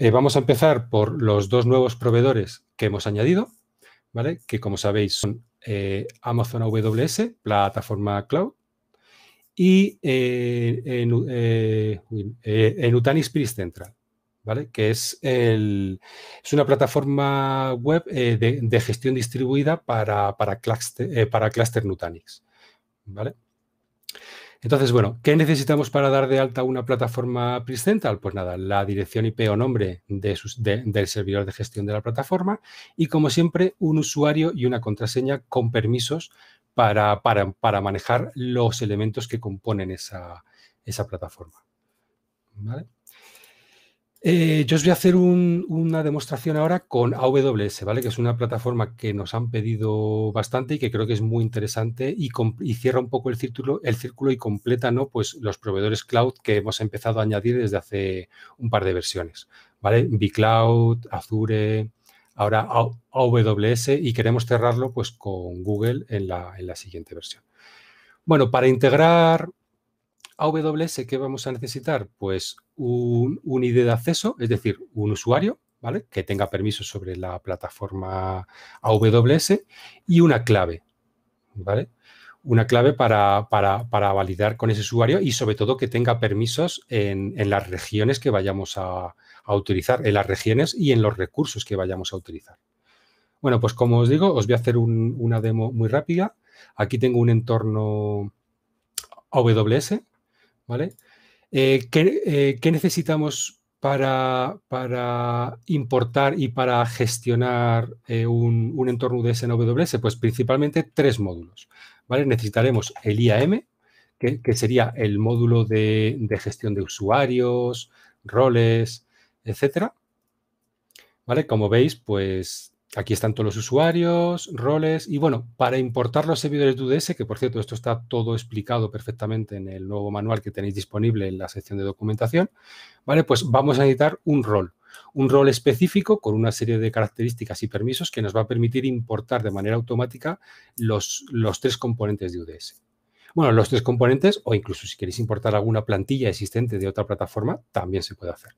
Eh, vamos a empezar por los dos nuevos proveedores que hemos añadido, ¿vale? Que como sabéis son eh, Amazon AWS, plataforma cloud, y eh, en, Nutanix Central, ¿vale? Que es, es una plataforma web de, gestión distribuida para, para, para Cluster Nutanix, ¿vale? Entonces, bueno, ¿qué necesitamos para dar de alta una plataforma Priscental? Pues nada, la dirección IP o nombre del servidor de gestión de la plataforma y, como siempre, un usuario y una contraseña con permisos para, para, para manejar los elementos que componen esa, esa plataforma. ¿Vale? Eh, yo os voy a hacer una demostración ahora con AWS, ¿vale? Que es una plataforma que nos han pedido bastante y que creo que es muy interesante y, cierra un poco el círculo, y completa, ¿no? Pues los proveedores cloud que hemos empezado a añadir desde hace un par de versiones, ¿vale? vCloud, Azure, ahora AWS y queremos cerrarlo pues con Google en la siguiente versión. Bueno, para integrar AWS, ¿qué vamos a necesitar? Pues un, un ID de acceso, es decir, un usuario, ¿vale? Que tenga permisos sobre la plataforma AWS y una clave, ¿vale? Una clave para, validar con ese usuario y sobre todo que tenga permisos en, las regiones que vayamos a, utilizar, en las regiones y en los recursos que vayamos a utilizar. Bueno, pues como os digo, os voy a hacer una demo muy rápida. Aquí tengo un entorno AWS ¿vale? Eh, eh, ¿qué, necesitamos para, importar y para gestionar eh, un, un, entorno de AWS? Pues principalmente tres módulos. ¿vale? Necesitaremos el IAM, que, sería el módulo de, gestión de usuarios, roles, etcétera. ¿Vale? Como veis, pues Aquí están todos los usuarios, roles y bueno, para importar los servidores de UDS, que por cierto esto está todo explicado perfectamente en el nuevo manual que tenéis disponible en la sección de documentación, ¿vale? Pues vamos a necesitar un rol, un rol específico con una serie de características y permisos que nos va a permitir importar de manera automática los, los tres componentes de UDS. Bueno, los tres componentes o incluso si queréis importar alguna plantilla existente de otra plataforma, también se puede hacer.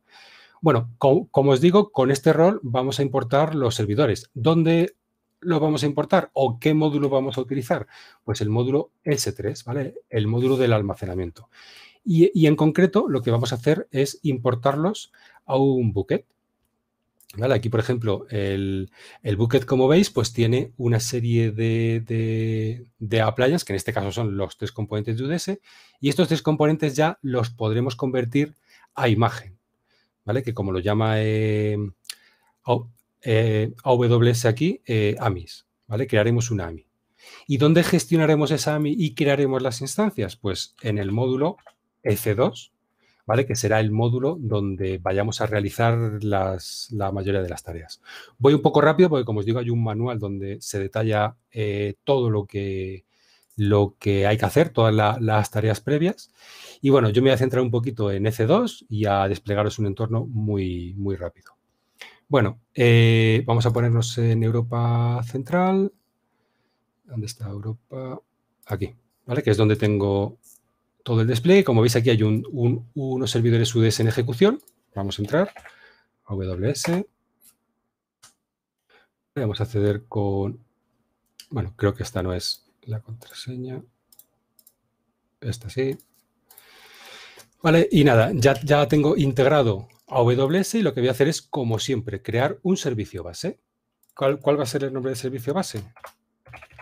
Bueno, como, os digo, con este rol vamos a importar los servidores. ¿Dónde los vamos a importar o qué módulo vamos a utilizar? Pues el módulo S3, ¿vale? El módulo del almacenamiento. Y, en concreto lo que vamos a hacer es importarlos a un bucket. Aquí, por ejemplo, el, bucket, como veis, pues tiene una serie de, de, que en este caso son los tres componentes de UDS, y estos tres componentes ya los podremos convertir a imagen. ¿vale? Que como lo llama eh, AWS eh, aquí, eh, AMIs, ¿vale? Crearemos una AMI. ¿Y dónde gestionaremos esa AMI y crearemos las instancias? Pues en el módulo EC2, ¿vale? Que será el módulo donde vayamos a realizar las, la mayoría de las tareas. Voy un poco rápido porque, como os digo, hay un manual donde se detalla todo lo que lo que hay que hacer, todas las tareas previas. Y bueno, yo me voy a centrar un poquito en EC2 y a desplegaros un entorno muy, muy rápido. Bueno, eh, vamos a ponernos en Europa Central. ¿Dónde está Europa? Aquí, ¿vale? Que es donde tengo todo el display. Como veis, aquí hay unos servidores UDS en ejecución. Vamos a entrar. AWS. Vamos a acceder con... Bueno, creo que esta no es la contraseña. Esta sí. Vale, y nada, ya, ya tengo integrado AWS y lo que voy a hacer es, como siempre, crear un servicio base. ¿Cuál, cuál va a ser el nombre del servicio base?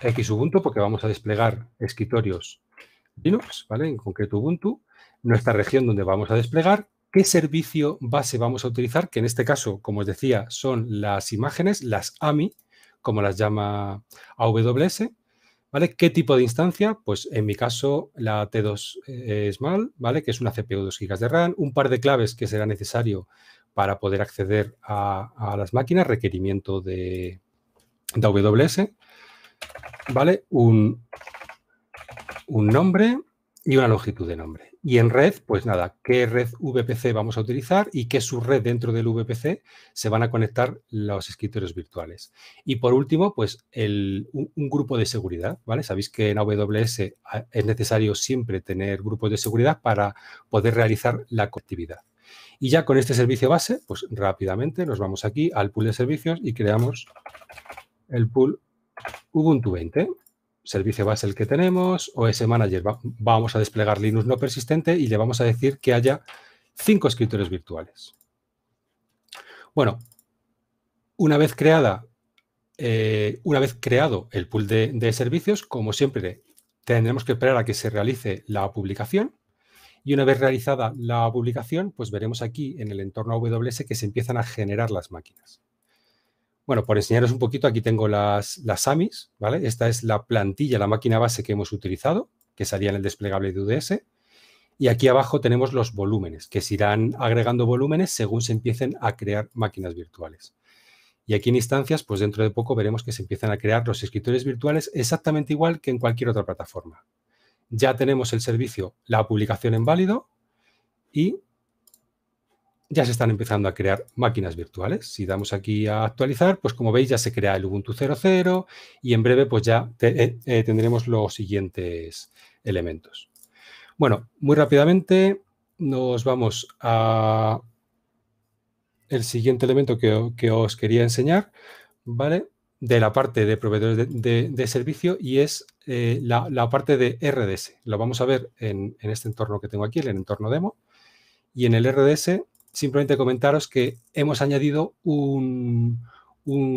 Xubuntu, porque vamos a desplegar escritorios Linux, ¿vale? En concreto Ubuntu, nuestra región donde vamos a desplegar, qué servicio base vamos a utilizar, que en este caso, como os decía, son las imágenes, las AMI, como las llama AWS, ¿Qué tipo de instancia? Pues en mi caso la T2 Small, eh, ¿vale? Que es una CPU 2 GB de RAM, un par de claves que será necesario para poder acceder a, las máquinas, requerimiento de, WS, AWS, ¿vale? un nombre, y una longitud de nombre. Y en red, pues nada, qué red VPC vamos a utilizar y qué subred dentro del VPC se van a conectar los escritorios virtuales. Y por último, pues un, grupo de seguridad, ¿vale? Sabéis que en AWS ah, es necesario siempre tener grupos de seguridad para poder realizar la conectividad. Y ya con este servicio base, pues rápidamente nos vamos aquí al pool de servicios y creamos el pool Ubuntu 20 servicio base el que tenemos, o ese manager vamos a desplegar Linux no persistente y le vamos a decir que haya cinco escritores virtuales. Bueno, una vez creada, eh, una vez creado el pool de, de servicios, como siempre, tendremos que esperar a que se realice la publicación. Y una vez realizada la publicación, pues veremos aquí en el entorno AWS que se empiezan a generar las máquinas. Bueno, por enseñaros un poquito, aquí tengo las, las AMIs, ¿vale? Esta es la plantilla, la máquina base que hemos utilizado, que salía en el desplegable de UDS. Y aquí abajo tenemos los volúmenes, que se irán agregando volúmenes según se empiecen a crear máquinas virtuales. Y aquí en instancias, pues dentro de poco veremos que se empiezan a crear los escritores virtuales exactamente igual que en cualquier otra plataforma. Ya tenemos el servicio, la publicación en válido y ya se están empezando a crear máquinas virtuales. Si damos aquí a actualizar, pues como veis ya se crea el Ubuntu 00 y en breve pues ya eh, eh, tendremos los siguientes elementos. Bueno, muy rápidamente nos vamos a el siguiente elemento que, os quería enseñar, ¿vale? De la parte de proveedores de, servicio y es eh, la, parte de RDS. Lo vamos a ver en, en este entorno que tengo aquí, el entorno demo. Y en el RDS simplemente comentaros que hemos añadido un,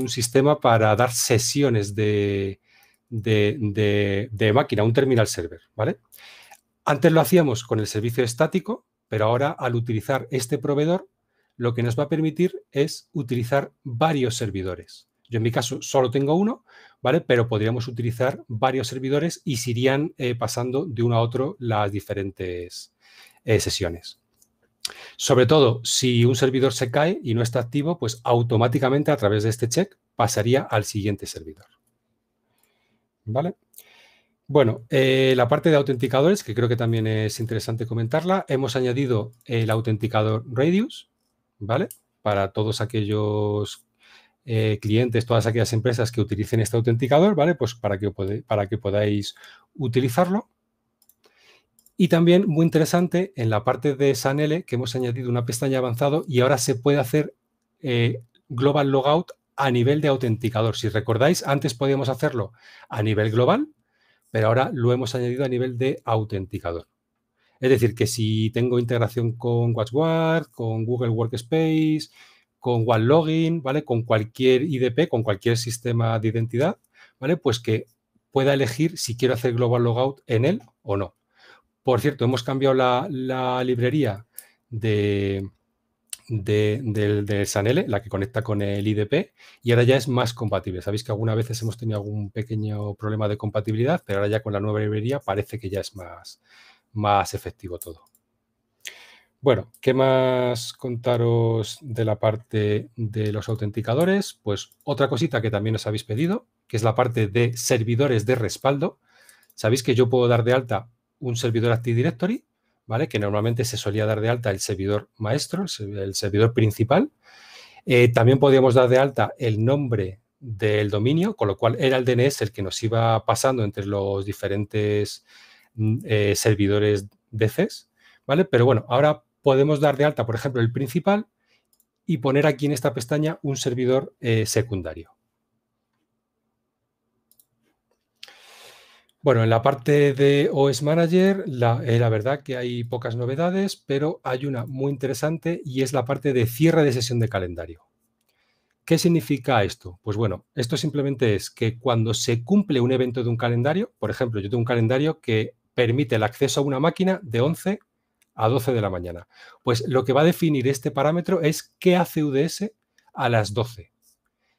sistema para dar sesiones de, máquina, un terminal server, ¿vale? Antes lo hacíamos con el servicio estático, pero ahora al utilizar este proveedor, lo que nos va a permitir es utilizar varios servidores. Yo en mi caso solo tengo uno, ¿vale? Pero podríamos utilizar varios servidores y se irían eh, pasando de uno a otro las diferentes eh, sesiones. Sobre todo, si un servidor se cae y no está activo, pues automáticamente a través de este check pasaría al siguiente servidor. ¿Vale? Bueno, eh, la parte de autenticadores, que creo que también es interesante comentarla, hemos añadido el autenticador Radius, ¿vale? Para todos aquellos eh, clientes, todas aquellas empresas que utilicen este autenticador, ¿vale? Pues para que, para que podáis utilizarlo. Y también, muy interesante, en la parte de SANL que hemos añadido una pestaña avanzado y ahora se puede hacer eh, global logout a nivel de autenticador. Si recordáis, antes podíamos hacerlo a nivel global, pero ahora lo hemos añadido a nivel de autenticador. Es decir, que si tengo integración con WatchGuard, con Google Workspace, con OneLogin, ¿vale? Con cualquier IDP, con cualquier sistema de identidad, ¿vale? Pues que pueda elegir si quiero hacer global logout en él o no. Por cierto, hemos cambiado la, librería de, de, del, SANL, la que conecta con el IDP, y ahora ya es más compatible. Sabéis que algunas veces hemos tenido algún pequeño problema de compatibilidad, pero ahora ya con la nueva librería parece que ya es más, más efectivo todo. Bueno, ¿qué más contaros de la parte de los autenticadores? Pues otra cosita que también os habéis pedido, que es la parte de servidores de respaldo. Sabéis que yo puedo dar de alta un servidor Active Directory, ¿vale? Que normalmente se solía dar de alta el servidor maestro, el servidor principal. Eh, también podíamos dar de alta el nombre del dominio, con lo cual era el DNS el que nos iba pasando entre los diferentes mm, eh, servidores veces, ¿vale? Pero bueno, ahora podemos dar de alta, por ejemplo, el principal y poner aquí en esta pestaña un servidor eh, secundario, Bueno, en la parte de OS Manager, eh, la, verdad que hay pocas novedades, pero hay una muy interesante y es la parte de cierre de sesión de calendario. ¿Qué significa esto? Pues bueno, esto simplemente es que cuando se cumple un evento de un calendario, por ejemplo, yo tengo un calendario que permite el acceso a una máquina de 11 a 12 de la mañana. Pues lo que va a definir este parámetro es qué hace UDS a las 12.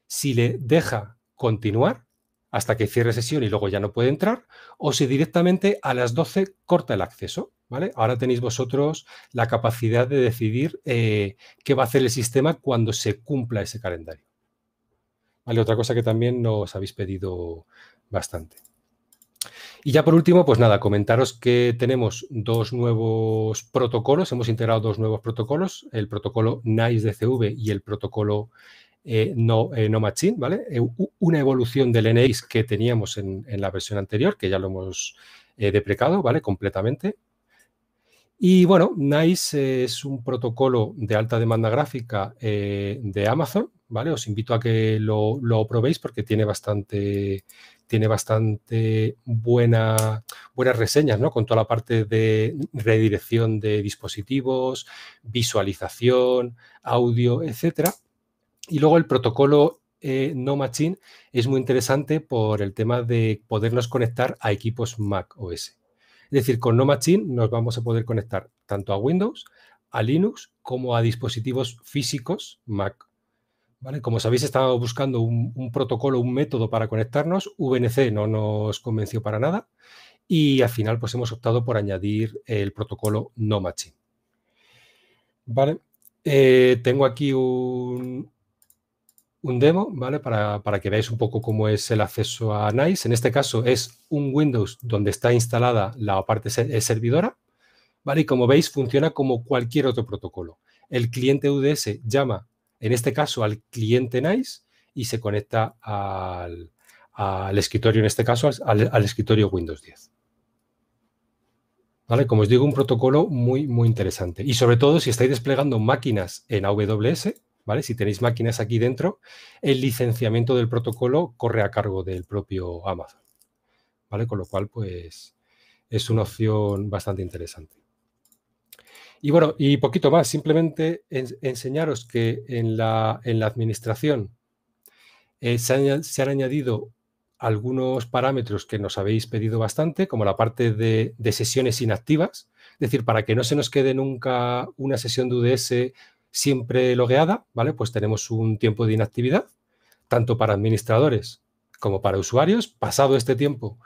Si le deja continuar, hasta que cierre sesión y luego ya no puede entrar, o si directamente a las 12 corta el acceso. ¿vale? Ahora tenéis vosotros la capacidad de decidir eh, qué va a hacer el sistema cuando se cumpla ese calendario. ¿Vale? Otra cosa que también nos habéis pedido bastante. Y ya por último, pues nada, comentaros que tenemos dos nuevos protocolos, hemos integrado dos nuevos protocolos, el protocolo NICE DCV y el protocolo eh, no, eh, no Machine, ¿vale? Eh, una evolución del NX que teníamos en, la versión anterior, que ya lo hemos deprecado, ¿vale? Completamente. Y bueno, NICE es un protocolo de alta demanda gráfica de Amazon, ¿vale? Os invito a que lo, lo probéis porque tiene bastante, tiene bastante buena, buenas reseñas, ¿no? Con toda la parte de redirección de dispositivos, visualización, audio, etcétera. Y luego el protocolo eh, No Machine es muy interesante por el tema de podernos conectar a equipos Mac OS. Es decir, con No Machine nos vamos a poder conectar tanto a Windows, a Linux, como a dispositivos físicos Mac. ¿Vale? Como sabéis, estábamos buscando un, protocolo, un método para conectarnos. VNC no nos convenció para nada. Y al final, pues hemos optado por añadir el protocolo No Machine. ¿Vale? Eh, tengo aquí un, un demo, ¿vale? Para, que veáis un poco cómo es el acceso a NICE. En este caso es un Windows donde está instalada la parte servidora, ¿vale? Y como veis, funciona como cualquier otro protocolo. El cliente UDS llama, en este caso, al cliente NICE y se conecta al, escritorio, en este caso, al, al, escritorio Windows 10. ¿Vale? Como os digo, un protocolo muy, muy interesante. Y sobre todo, si estáis desplegando máquinas en AWS, si tenéis máquinas aquí dentro, el licenciamiento del protocolo corre a cargo del propio Amazon, ¿vale? Con lo cual, pues, es una opción bastante interesante. Y bueno, y poquito más, simplemente enseñaros que en la, administración eh, se, han, añadido algunos parámetros que nos habéis pedido bastante, como la parte de, de sesiones inactivas, es decir, para que no se nos quede nunca una sesión de UDS siempre logueada, ¿vale? Pues tenemos un tiempo de inactividad, tanto para administradores como para usuarios. Pasado este tiempo,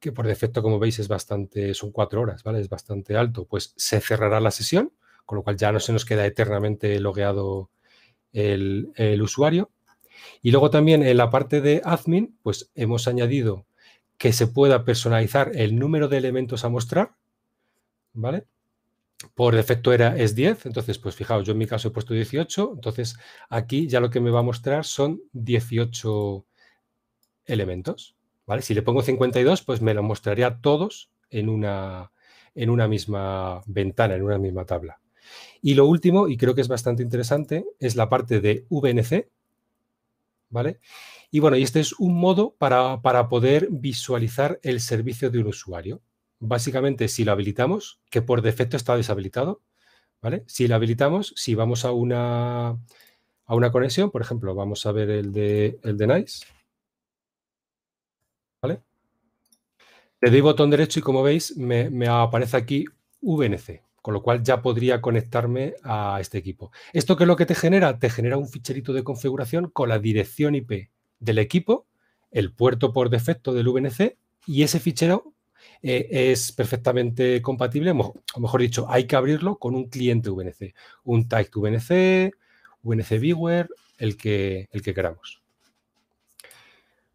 que por defecto, como veis, es bastante, son cuatro horas, ¿vale? Es bastante alto, pues se cerrará la sesión, con lo cual ya no se nos queda eternamente logueado el, el usuario. Y luego también en la parte de admin, pues hemos añadido que se pueda personalizar el número de elementos a mostrar, ¿vale? por defecto era es 10, entonces pues fijaos, yo en mi caso he puesto 18, entonces aquí ya lo que me va a mostrar son 18 elementos, ¿vale? Si le pongo 52, pues me lo mostraría todos en una, en una misma ventana, en una misma tabla. Y lo último, y creo que es bastante interesante, es la parte de VNC, ¿vale? Y bueno, y este es un modo para, para poder visualizar el servicio de un usuario básicamente si lo habilitamos, que por defecto está deshabilitado, ¿vale? Si lo habilitamos, si vamos a una, a una conexión, por ejemplo, vamos a ver el de, el de NICE, ¿vale? Le doy botón derecho y como veis me, me aparece aquí VNC, con lo cual ya podría conectarme a este equipo. ¿Esto qué es lo que te genera? Te genera un ficherito de configuración con la dirección IP del equipo, el puerto por defecto del VNC y ese fichero eh, es perfectamente compatible, o mejor dicho, hay que abrirlo con un cliente VNC, un type VNC, VNC Viewer, el que, el que queramos.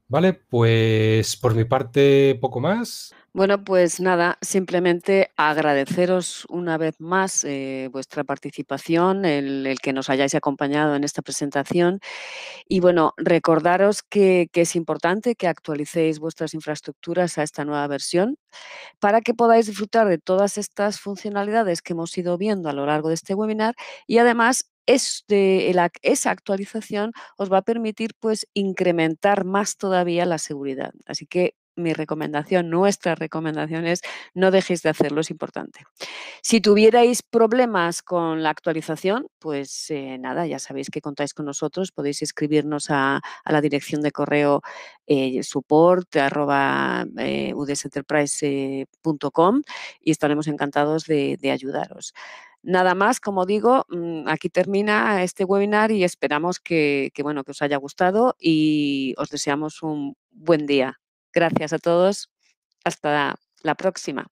Vale, pues por mi parte poco más. Bueno, pues nada, simplemente agradeceros una vez más eh, vuestra participación, el, que nos hayáis acompañado en esta presentación y bueno, recordaros que, es importante que actualicéis vuestras infraestructuras a esta nueva versión para que podáis disfrutar de todas estas funcionalidades que hemos ido viendo a lo largo de este webinar y además este, esa actualización os va a permitir pues incrementar más todavía la seguridad. Así que mi recomendación, nuestra recomendación es no dejéis de hacerlo, es importante. Si tuvierais problemas con la actualización, pues eh, nada, ya sabéis que contáis con nosotros, podéis escribirnos a, la dirección de correo eh, eh, eh y estaremos encantados de, ayudaros. Nada más, como digo, mm, aquí termina este webinar y esperamos que, bueno, que os haya gustado y os deseamos un buen día. Gracias a todos. Hasta la próxima.